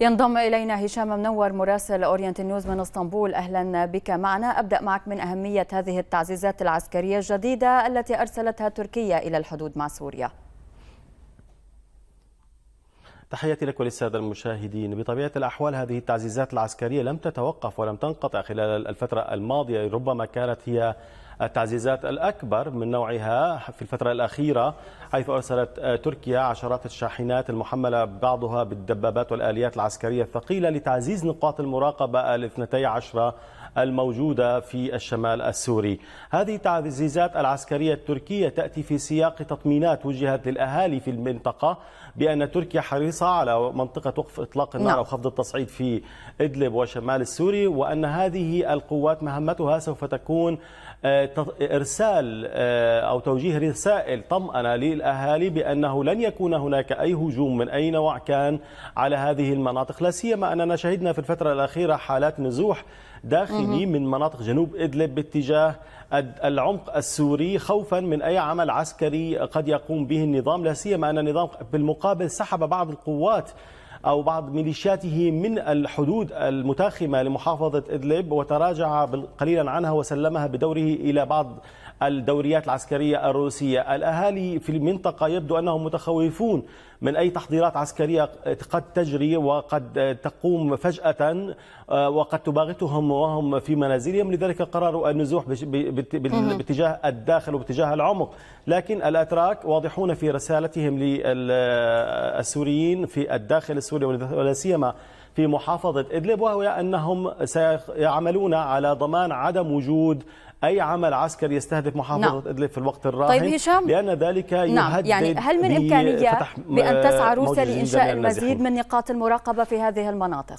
ينضم إلينا هشام منور مراسل أورينت نيوز من اسطنبول أهلا بك معنا أبدأ معك من أهمية هذه التعزيزات العسكرية الجديدة التي أرسلتها تركيا إلى الحدود مع سوريا تحياتي لك وللسادة المشاهدين بطبيعة الأحوال هذه التعزيزات العسكرية لم تتوقف ولم تنقطع خلال الفترة الماضية ربما كانت هي التعزيزات الأكبر من نوعها في الفترة الأخيرة حيث أرسلت تركيا عشرات الشاحنات المحملة بعضها بالدبابات والآليات العسكرية الثقيلة لتعزيز نقاط المراقبة الاثنتي عشرة الموجودة في الشمال السوري هذه التعزيزات العسكرية التركية تأتي في سياق تطمينات وجهت للأهالي في المنطقة بأن تركيا حريصة على منطقة وقف إطلاق النار نعم. أو خفض التصعيد في إدلب وشمال السوري وأن هذه القوات مهمتها سوف تكون آه، إرسال آه، أو توجيه رسائل طمأنة للأهالي بأنه لن يكون هناك أي هجوم من أي نوع كان على هذه المناطق لا سيما أننا شهدنا في الفترة الأخيرة حالات نزوح داخل السعودي من مناطق جنوب إدلب باتجاه العمق السوري خوفا من أي عمل عسكري قد يقوم به النظام لا سيما أن النظام بالمقابل سحب بعض القوات أو بعض ميليشياته من الحدود المتاخمة لمحافظة إدلب وتراجع قليلا عنها وسلمها بدوره إلى بعض الدوريات العسكرية الروسية الأهالي في المنطقة يبدو أنهم متخوفون من أي تحضيرات عسكرية قد تجري وقد تقوم فجأة آه، وقد تباغتهم وهم في منازلهم لذلك قرروا النزوح باتجاه الداخل وباتجاه العمق لكن الأتراك واضحون في رسالتهم للسوريين آه، في الداخل السوري سوريا ولا سيما في محافظة إدلب وهي أنهم سيعملون على ضمان عدم وجود أي عمل عسكري يستهدف محافظة نعم. إدلب في الوقت الراهن طيب هشام لأن ذلك نعم، يهدد نعم. يعني هل من إمكانية بأن تسعى روسيا لإنشاء المزيد من نقاط المراقبة في هذه المناطق؟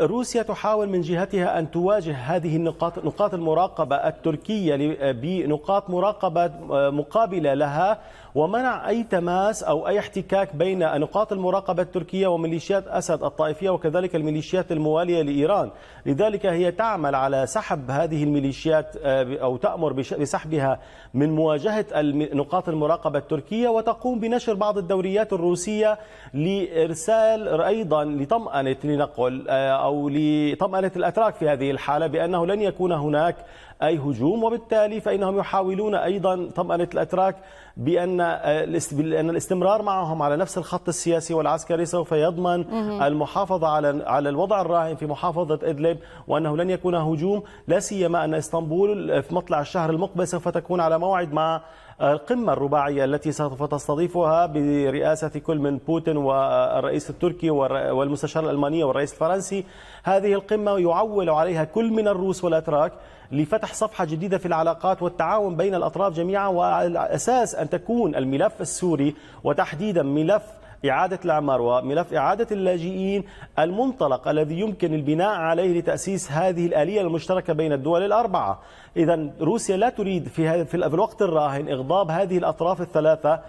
روسيا تحاول من جهتها أن تواجه هذه النقاط نقاط المراقبة التركية بنقاط مراقبة مقابلة لها ومنع أي تماس أو أي احتكاك بين نقاط المراقبة التركية وميليشيات أسد الطائفية وكذلك الميليشيات الموالية لإيران لذلك هي تعمل على سحب هذه الميليشيات آه، أو تأمر بسحبها من مواجهة نقاط المراقبة التركية وتقوم بنشر بعض الدوريات الروسية لإرسال أيضا لطمأنة لنقل آه، أو لطمأنة الأتراك في هذه الحالة بأنه لن يكون هناك أي هجوم وبالتالي فإنهم يحاولون أيضا طمأنة الأتراك بأن آه، بأن الاستمرار معهم على نفس الخط السياسي والعسكري سوف يضمن المحافظة على على الوضع الراهن في محافظة إدلب وأنه لن يكون هجوم لا سيما أن اسطنبول في مطلع الشهر المقبل سوف تكون على موعد مع القمة الرباعية التي سوف تستضيفها برئاسة كل من بوتين والرئيس التركي والمستشار الألمانية والرئيس الفرنسي هذه القمة يعول عليها كل من الروس والأتراك لفتح صفحة جديدة في العلاقات والتعاون بين الأطراف جميعا وعلى أساس أن تكون الملف السوري وتحديدا ملف إعادة الأعمار وملف إعادة اللاجئين المنطلق الذي يمكن البناء عليه لتأسيس هذه الآلية المشتركة بين الدول الأربعة إذا روسيا لا تريد في, في الوقت الراهن إغضاب هذه الأطراف الثلاثة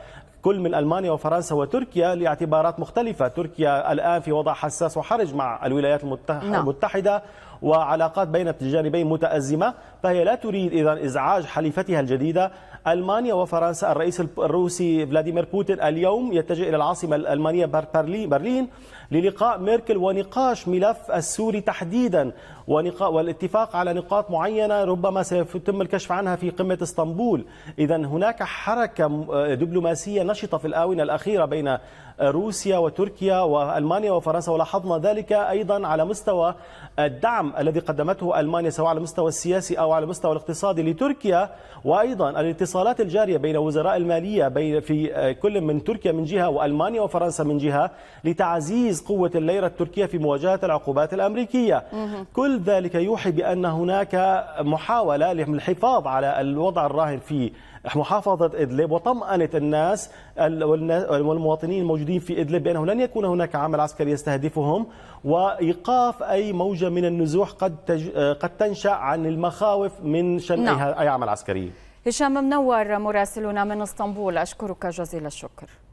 كل من المانيا وفرنسا وتركيا لاعتبارات مختلفه، تركيا الان في وضع حساس وحرج مع الولايات نعم. المتحده نعم. وعلاقات بين الجانبين متازمه، فهي لا تريد إذا إزعاج حليفتها الجديدة ألمانيا وفرنسا الرئيس الروسي فلاديمير بوتين اليوم يتجه إلى العاصمة الألمانية برلين للقاء ميركل ونقاش ملف السوري تحديدا والاتفاق على نقاط معينة ربما سيتم الكشف عنها في قمة اسطنبول إذا هناك حركة دبلوماسية نشطة في الآونة الأخيرة بين روسيا وتركيا والمانيا وفرنسا ولاحظنا ذلك ايضا على مستوى الدعم الذي قدمته المانيا سواء على المستوى السياسي او على المستوى الاقتصادي لتركيا وأيضا الاتصالات الجارية بين وزراء المالية بين في آه، كل من تركيا من جهة وألمانيا وفرنسا من جهة لتعزيز قوة الليرة التركية في مواجهة العقوبات الأمريكية كل ذلك يوحي بأن هناك محاولة للحفاظ على الوضع الراهن في محافظة إدلب وطمأنت الناس والمواطنين الموجودين في إدلب بأنه لن يكون هناك عمل عسكري يستهدفهم وإيقاف أي موجة من النزوح قد تج... آه، قد تنشأ عن المخاوف من شن نعم. أي عمل عسكري هشام منور مراسلنا من اسطنبول أشكرك جزيل الشكر